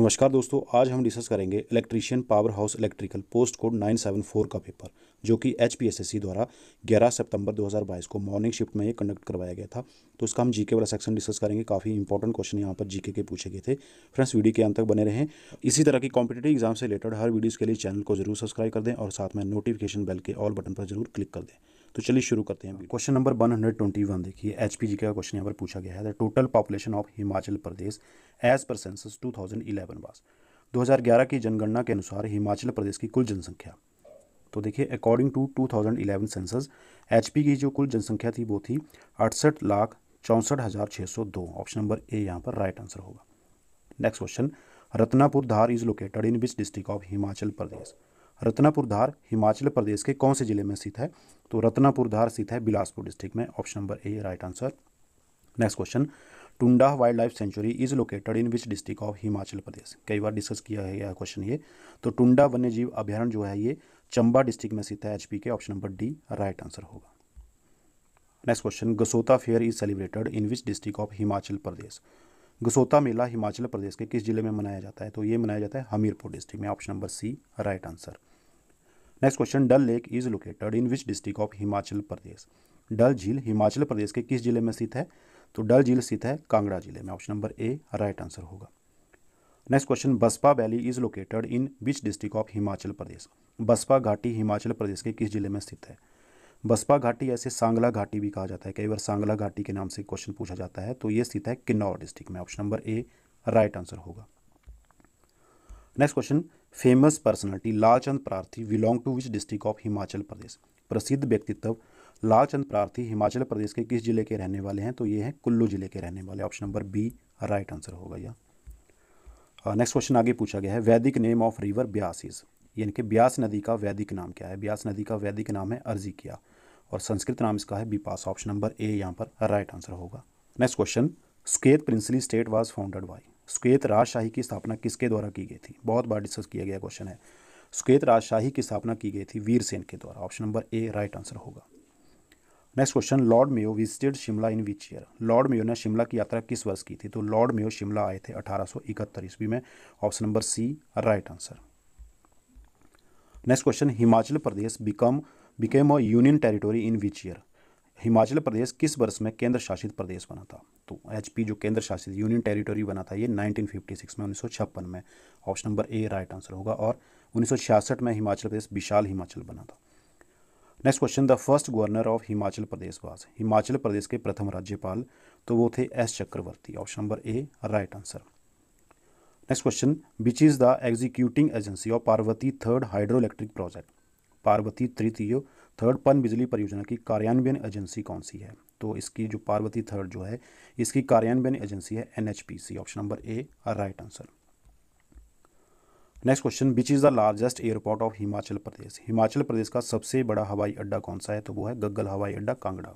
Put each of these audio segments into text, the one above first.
नमस्कार दोस्तों आज हम डिस्कस करेंगे electrician power house electrical post code 974 का पेपर जो कि एच द्वारा 11 सितंबर 2022 को मॉर्निंग शिफ्ट में ये कंडक्ट करवाया गया था तो इसका हम जीके वाला सेक्शन डिस्कस करेंगे काफ़ी इंपॉर्टेंट क्वेश्चन यहाँ पर जीके के पूछे गए थे फ्रेंड्स वीडियो के अंत तक बने रहें इसी तरह की कॉम्पिटेटिव एग्जाम से रिलेटेड हर वीडियोज़ के लिए चैनल को जरूर सब्सक्राइब कर दें और साथ में नोटिफिकेशन बेल के ऑल बटन पर जरूर क्लिक कर दें तो चलिए शुरू करते हैं question number one hundred twenty one देखिए एच पी जी का क्वेश्चन यहाँ पर पूछा गया है the total population of Himachal Pradesh as per census two thousand eleven was दो हज़ार ग्यारह की जनगणना के अनुसार हिमाचल प्रदेश की कुल जनसंख्या तो देखिए according to two thousand eleven census H P की जो कुल जनसंख्या थी वो थी अड़सठ लाख चौंसठ हज़ार छः सौ दो ऑप्शन नंबर ए यहाँ पर राइट आंसर होगा next question Ratnapur Dhar is located in which district of Himachal Pradesh Ratnapur Dhar Himachal Pradesh के कौन से जिले में स्थित है तो रत्नापुर धार स्थित है बिलासपुर डिस्ट्रिक्ट में option number A right answer next question Tunda wildlife sanctuary is located in which district of Himachal Pradesh कई बार डिस्कस किया है यह क्वेश्चन ये तो टुंडा वन्य जीव जो है ये चंबा डिस्ट्रिक्ट में स्थित है एच के option number D right answer होगा next question Gasota fair is celebrated in which district of Himachal Pradesh Gasota मेला हिमाचल प्रदेश के किस जिले में मनाया जाता है तो ये मनाया जाता है हमीरपुर डिस्ट्रिक्ट में option number C right answer next question Dal lake is located in which district of Himachal Pradesh Dal झील हिमाचल प्रदेश के किस जिले में स्थित है तो डल झील स्थित है कांगड़ा जिले में option number A right answer होगा next question Baspa valley is located in which district of Himachal Pradesh Baspa घाटी हिमाचल प्रदेश के किस जिले में स्थित है बसपा घाटी ऐसे सांगला घाटी भी कहा जाता है कई बार सांगला घाटी के नाम से क्वेश्चन पूछा जाता है तो ये स्थित है किन्नौर डिस्ट्रिक्ट में option number A right answer होगा next question famous personality Lalchand Prarthi belong to which district of Himachal Pradesh प्रसिद्ध व्यक्तित्व लालचंद प्रार्थी हिमाचल प्रदेश के किस जिले के रहने वाले हैं तो ये हैं कुल्लू जिले के रहने वाले option number B right answer होगा यह नेक्स्ट क्वेश्चन आगे पूछा गया है वैदिक नेम ऑफ रिवर ब्यासीज यानी कि ब्यास नदी का वैदिक नाम क्या है ब्यास नदी का वैदिक नाम है अर्जी किया और संस्कृत नाम इसका है बीपास ऑप्शन नंबर ए यहाँ पर राइट आंसर होगा next question Suket princely state was founded by Suket राजशाही की स्थापना किसके द्वारा की गई थी बहुत बार डिस्कस किया गया क्वेश्चन है स्केत राजशाही की स्थापना की गई थी वीर सेन के द्वारा option number A right answer होगा next question Lord Mayo visited Shimla in which year Lord Mayo ने शिमला की यात्रा किस वर्ष की थी तो लॉर्ड मेयो शिमला आए थे अठारह सौ इकहत्तर ईस्वी में option number C right answer next question Himachal Pradesh become became a union territory in which year Himachal Pradesh किस वर्ष में केंद्र शासित प्रदेश बना था तो एच जो केंद्र शासित यूनियन टेरिटोरी बना था ये 1956 में उन्नीस में option number A right answer होगा और उन्नीस में हिमाचल प्रदेश विशाल हिमाचल बना था next question the first governor of Himachal Pradesh was Himachal Pradesh के प्रथम राज्यपाल तो वो थे S Chakravarti option number A right answer next question which is the executing agency of Parvati third hydro electric project Parvati तृतीय थर्ड पन बिजली परियोजना की कार्यान्वयन एजेंसी कौन सी है तो इसकी जो पार्वती थर्ड जो है इसकी कार्यान्वयन एजेंसी है एन option number A right answer next question which is the largest airport of Himachal Pradesh Himachal Pradesh का सबसे बड़ा हवाई अड्डा कौन सा है तो वो है गग्गल हवाई अड्डा Kangra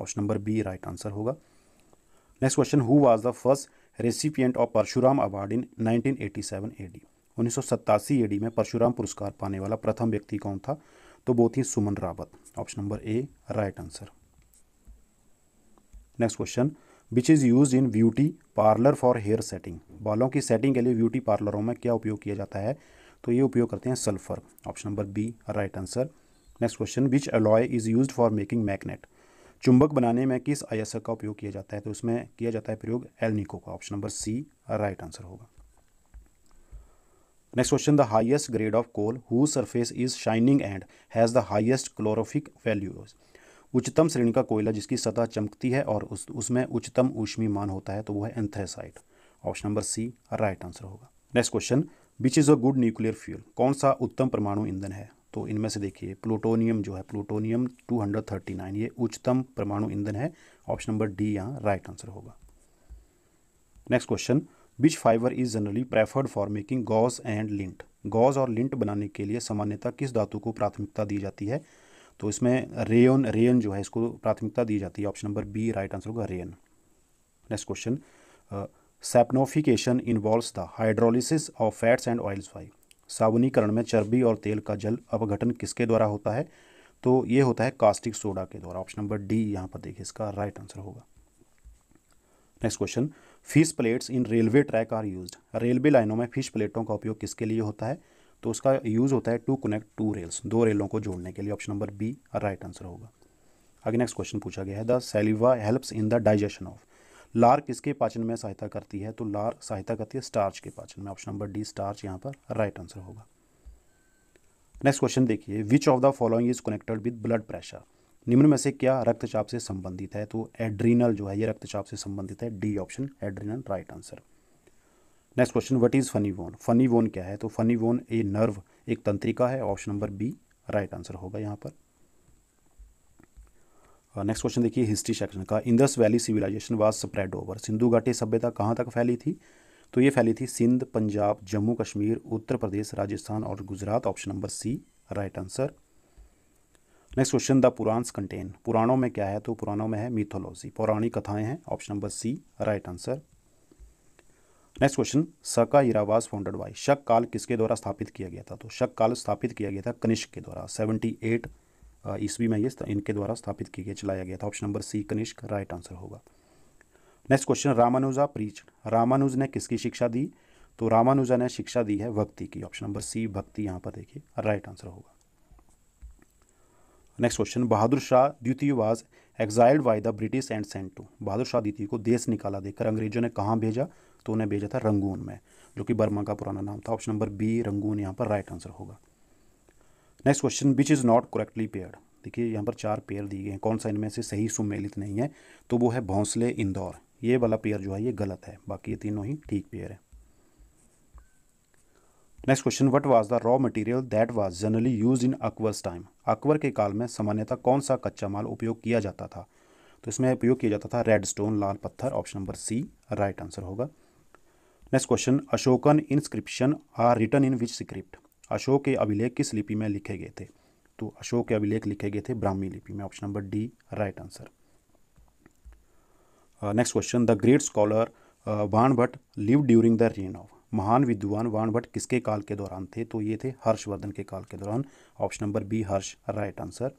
option number B right answer होगा next question who was the first recipient of Parshuram award in 1987 AD उन्नीस एडी में परशुराम पुरस्कार पाने वाला प्रथम व्यक्ति कौन था तो वो थी Suman Rawat option number A right answer next question which is use in beauty parlour for hair setting बालों की सेटिंग के लिए ब्यूटी पार्लरों में क्या उपयोग किया जाता है तो ये उपयोग करते हैं sulphur option number B right answer next question which alloy is use for making magnet चुंबक बनाने में किस अयस्क का उपयोग किया जाता है तो उसमें किया जाता है प्रयोग एलनिको का option number C right answer होगा next question the highest grade of coal who surface is shining and has the highest calorific values उच्चतम श्रेणी का कोयला जिसकी सतह चमकती है और उस उसमें उच्चतम ऊष्मी मान होता है तो वो है anthracite option number C right answer होगा next question which is a good nuclear fuel कौन सा उत्तम परमाणु ईंधन है तो इनमें से देखिए प्लूटोनियम जो है प्लूटोनियम 239 ये उच्चतम परमाणु ईंधन है ऑप्शन नंबर डी यहाँ राइट आंसर होगा next question which fibre is generally preferred for making gauze and lint gauze और लिंट बनाने के लिए सामान्यता किस धातु को प्राथमिकता दी जाती है तो इसमें रेयन रेयन जो है इसको प्राथमिकता दी जाती है option number B right answer होगा rayon next question saponification involve the hydrolysis of fats and oils by साबुनीकरण में चर्बी और तेल का जल अपघटन किसके द्वारा होता है तो ये होता है कास्टिक सोडा के द्वारा ऑप्शन नंबर डी यहाँ पर देखिए इसका राइट आंसर होगा next question fish plates in railway track are use railway लाइनों में फिश प्लेटों का उपयोग किसके लिए होता है तो उसका यूज होता है टू कनेक्ट टू रेल्स दो रेलों को जोड़ने के लिए option number B right answer होगा आगे नेक्स्ट क्वेश्चन पूछा गया है the saliva helps in the digestion of लार किसके पाचन में सहायता करती है तो लार सहायता करती है स्टार्च के पाचन में ऑप्शन नंबर डी स्टार्च यहाँ पर राइट आंसर होगा नेक्स्ट क्वेश्चन देखिए which of the following is connected with blood pressure निम्न में से क्या रक्तचाप से संबंधित है तो एड्रीनल जो है ये रक्तचाप से संबंधित है D option adrenal right answer next question what is funny one funny one क्या है तो फनी वोन ए नर्व एक तंत्रिका है option number B right answer होगा यहाँ पर नेक्स्ट uh, क्वेश्चन देखिए हिस्ट्री सेक्शन का Indus valley civilization was spread over Sindhu घाटी सभ्यता कहाँ तक फैली थी तो ये फैली थी सिंध पंजाब जम्मू कश्मीर उत्तर प्रदेश राजस्थान और Gujarat option number C right answer next question the Puranas contain पुराणों में क्या है तो पुराणों में है मिथोलॉजी पौराणिक कथाएं हैं option number C right answer next question Saka era was founded by शक काल किसके द्वारा स्थापित किया गया था तो शक काल स्थापित किया गया था कनिष्क के द्वारा सेवेंटी एट ईस्वी में ये इनके द्वारा स्थापित किया गए चलाया गया था option number C Kanishka right answer होगा next question Ramanuja preach Ramanuja ने किसकी शिक्षा दी तो रामानुजा ने शिक्षा दी है भक्ति की ऑप्शन नंबर सी भक्ति यहाँ पर देखिए राइट आंसर होगा नेक्स्ट क्वेश्चन बहादुर शाह द्वितीय was exiled by the British and sent to Bahadur Shah द्वितीय को देश निकाला देकर अंग्रेजों ने कहाँ भेजा तो उन्हें भेजा था रंगून में जो कि बर्मा का पुराना नाम था ऑप्शन नंबर बी रंगून यहाँ पर राइट आंसर होगा next question which is not correctly pair देखिए यहाँ पर चार पेयर दिए गए हैं कौन सा इनमें से सही सुमेलित नहीं है तो वो है भौंसले इंदौर ये वाला पेयर जो है ये गलत है बाकी ये तीनों ही ठीक पेयर है next question what was the raw material that was generally use in Akbar's time Akbar के काल में सामान्यतः कौन सा कच्चा माल उपयोग किया जाता था तो इसमें उपयोग किया जाता था रेड स्टोन लाल पत्थर option number C right answer होगा next question Ashokan inscription are written in which script Ashoka के अभिलेख किस लिपि में लिखे गए थे तो अशोक के अभिलेख लिखे गए थे ब्राह्मी लिपि में option number D right answer next question the great scholar Bana Bhatta live during the reign of महान विद्वान वाण भट्ट किसके काल के दौरान थे तो ये थे हर्षवर्धन के काल के दौरान option number B Harsha right answer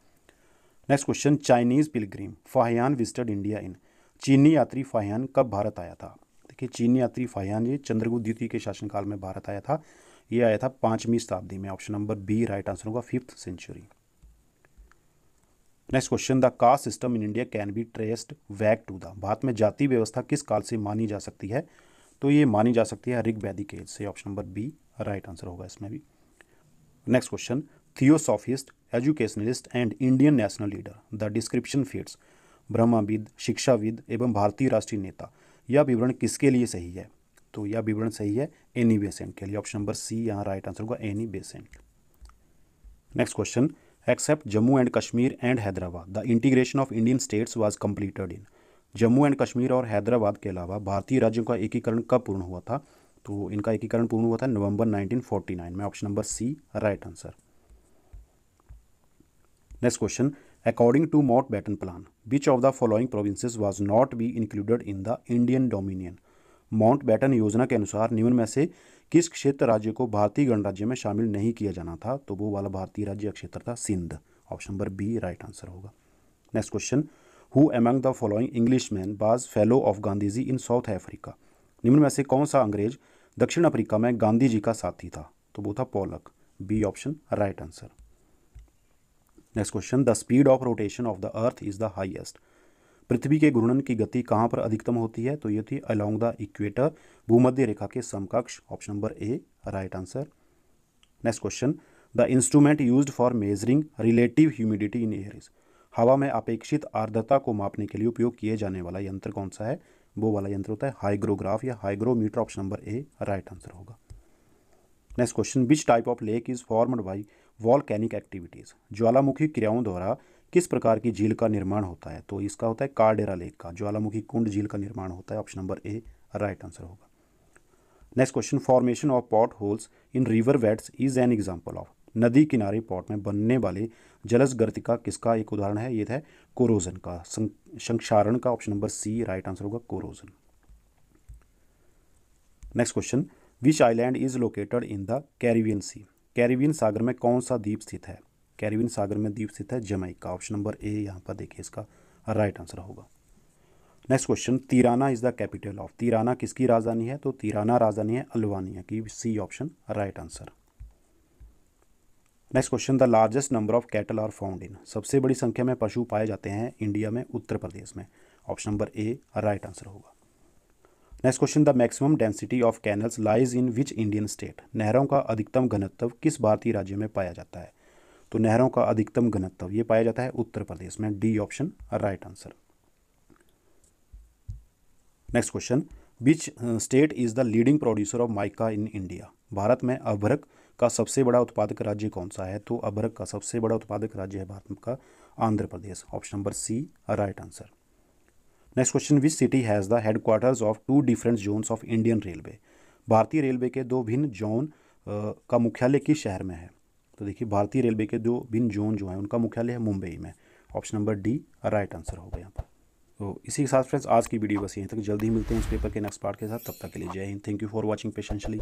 next question Chinese pilgrim Fahien visited India in चीनी यात्री फाहयान कब भारत आया था देखिए चीनी यात्री फाहयान ये चंद्रगुप्त द्वितीय के शासनकाल में भारत आया था ये आया था पांचवी शताब्दी में option number B right answer होगा fifth century next question the caste system in India can be traced back to the Bharat में जाति व्यवस्था किस काल से मानी जा सकती है तो ये मानी जा सकती है रिग वैदिक एज से option number B right answer होगा इसमें भी next question theosophist educationalist and Indian national leader the description fits ब्रह्माविद शिक्षाविद एवं भारतीय राष्ट्रीय नेता यह विवरण किसके लिए सही है तो यह विवरण सही है एनी बेसेंट के लिए ऑप्शन नंबर सी यहाँ राइट आंसर होगा Annie Besant next question except Jammu and Kashmir and Hyderabad the integration of Indian states was completed in Jammu and Kashmir और हैदराबाद के अलावा भारतीय राज्यों का एकीकरण कब पूर्ण हुआ था तो इनका एकीकरण पूर्ण हुआ था नवंबर 1949 में option number C right answer next question according to Mountbatten plan which of the following provinces was not be included in the Indian dominion Mountbatten योजना के अनुसार निम्न में से किस क्षेत्र राज्य को भारतीय गणराज्य में शामिल नहीं किया जाना था तो वो वाला भारतीय राज्य क्षेत्र था Sindh option number B right answer होगा next question who among the following Englishman was fellow of Gandhi ji in South Africa निम्न में से कौन सा अंग्रेज दक्षिण अफ्रीका में गांधी जी का साथी था तो वो था Polak B option right answer next question the speed of rotation of the earth is the highest पृथ्वी के घूर्णन की गति कहाँ पर अधिकतम होती है तो ये थी अलोंग द इक्वेटर भूमध्य रेखा के समकक्ष option number A right answer next question the instrument use for measuring relative humidity in air हवा में अपेक्षित आर्द्रता को मापने के लिए उपयोग किए जाने वाला यंत्र कौन सा है वो वाला यंत्र होता है हाइग्रोग्राफ या hygrometer option number A right answer होगा next question which type of lake is formed by volcanic activities ज्वालामुखी क्रियाओं द्वारा किस प्रकार की झील का निर्माण होता है तो इसका होता है कार्डेरा लेक का ज्वालामुखी कुंड झील का निर्माण होता है option number A right answer होगा next question formation of pot holes in river beds is an example of नदी किनारे पॉट में बनने वाले जलस गर्ति का किसका एक उदाहरण है ये है कोरोजन का संक्षारण का option number C right answer होगा corrosion next question which island is located in the Caribbean sea Caribbean सागर में कौन सा द्वीप स्थित है कैरिबियन सागर में द्वीप स्थित है जमैका ऑप्शन नंबर ए यहाँ पर देखिए इसका राइट आंसर होगा next question Tirana is the capital of Tirana किसकी राजधानी है तो तिराना राजधानी है अल्वानिया की C option right answer next question the largest number of cattle are found in सबसे बड़ी संख्या में पशु पाए जाते हैं इंडिया में उत्तर प्रदेश में option number A right answer होगा next question the maximum density of canals lies in which Indian state नहरों का अधिकतम घनत्व किस भारतीय राज्य में पाया जाता है तो नहरों का अधिकतम घनत्व ये पाया जाता है उत्तर प्रदेश में D option right answer next question which state is the leading producer of mica in India Bharat में अभरक का सबसे बड़ा उत्पादक राज्य कौन सा है तो अभरक का सबसे बड़ा उत्पादक राज्य है भारत का Andhra Pradesh option number C right answer next question which city has the headquarters of two different zones of Indian railway भारतीय रेलवे के दो भिन्न जोन uh, का मुख्यालय किस शहर में है तो देखिए भारतीय रेलवे के जो भिन्न जोन जो हैं उनका मुख्यालय है मुंबई में option number D right answer होगा यहाँ पर तो इसी के साथ फ्रेंड्स आज की वीडियो बस यहीं तक जल्दी मिलते हैं उस पेपर के नेक्स्ट पार्ट के साथ तब तक के लिए Jai Hind thank you for watching पेशेंशली